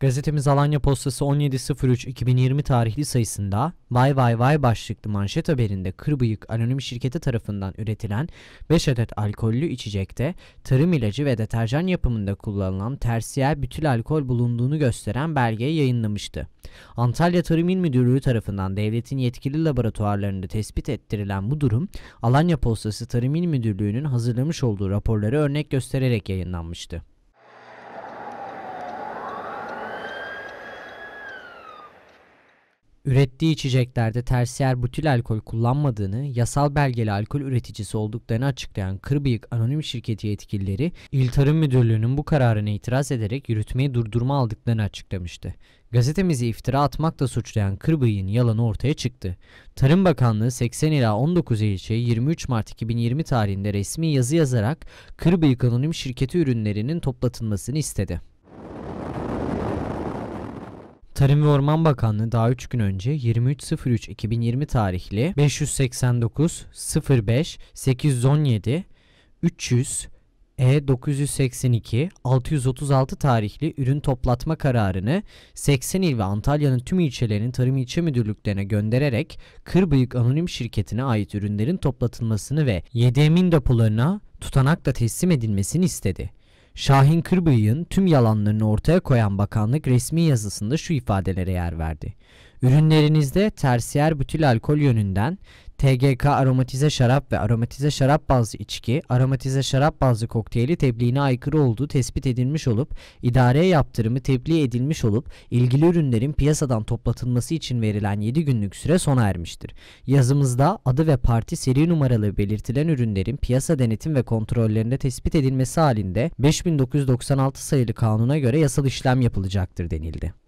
Gazetemiz Alanya Postası 17.03.2020 tarihli sayısında Vay Vay Vay başlıklı manşet haberinde Kırbıyık Anonim Şirketi tarafından üretilen 5 adet alkollü içecekte tarım ilacı ve deterjan yapımında kullanılan tersiyer bütül alkol bulunduğunu gösteren belgeyi yayınlamıştı. Antalya Tarım İl Müdürlüğü tarafından devletin yetkili laboratuvarlarında tespit ettirilen bu durum Alanya Postası Tarım İl Müdürlüğü'nün hazırlamış olduğu raporları örnek göstererek yayınlanmıştı. ürettiği içeceklerde tersiyer butil alkol kullanmadığını, yasal belgeli alkol üreticisi olduklarını açıklayan Kırbıyık Anonim Şirketi yetkilileri, İl Tarım Müdürlüğü'nün bu kararına itiraz ederek yürütmeyi durdurma aldıklarını açıklamıştı. Gazetemizi iftira atmakla suçlayan Kırbıyık'ın yalanı ortaya çıktı. Tarım Bakanlığı 80 ila 19 ilçe 23 Mart 2020 tarihinde resmi yazı yazarak Kırbıyık Anonim Şirketi ürünlerinin toplatılmasını istedi. Tarım ve Orman Bakanlığı daha 3 gün önce 23.03.2020 tarihli 589 05 817 300 E982 636 tarihli ürün toplatma kararını 80 il ve Antalya'nın tüm ilçelerinin tarım ilçe müdürlüklerine göndererek Kırbıyık Anonim Şirketi'ne ait ürünlerin toplatılmasını ve 7 emin depolarına tutanakla teslim edilmesini istedi. Şahin Kırbıyık'ın tüm yalanlarını ortaya koyan bakanlık resmi yazısında şu ifadelere yer verdi. Ürünlerinizde tersiyer butil alkol yönünden TGK aromatize şarap ve aromatize şarap bazlı içki, aromatize şarap bazlı kokteyli tebliğine aykırı olduğu tespit edilmiş olup, idareye yaptırımı tebliğ edilmiş olup, ilgili ürünlerin piyasadan toplatılması için verilen 7 günlük süre sona ermiştir. Yazımızda adı ve parti seri numaralı belirtilen ürünlerin piyasa denetim ve kontrollerinde tespit edilmesi halinde 5996 sayılı kanuna göre yasal işlem yapılacaktır denildi.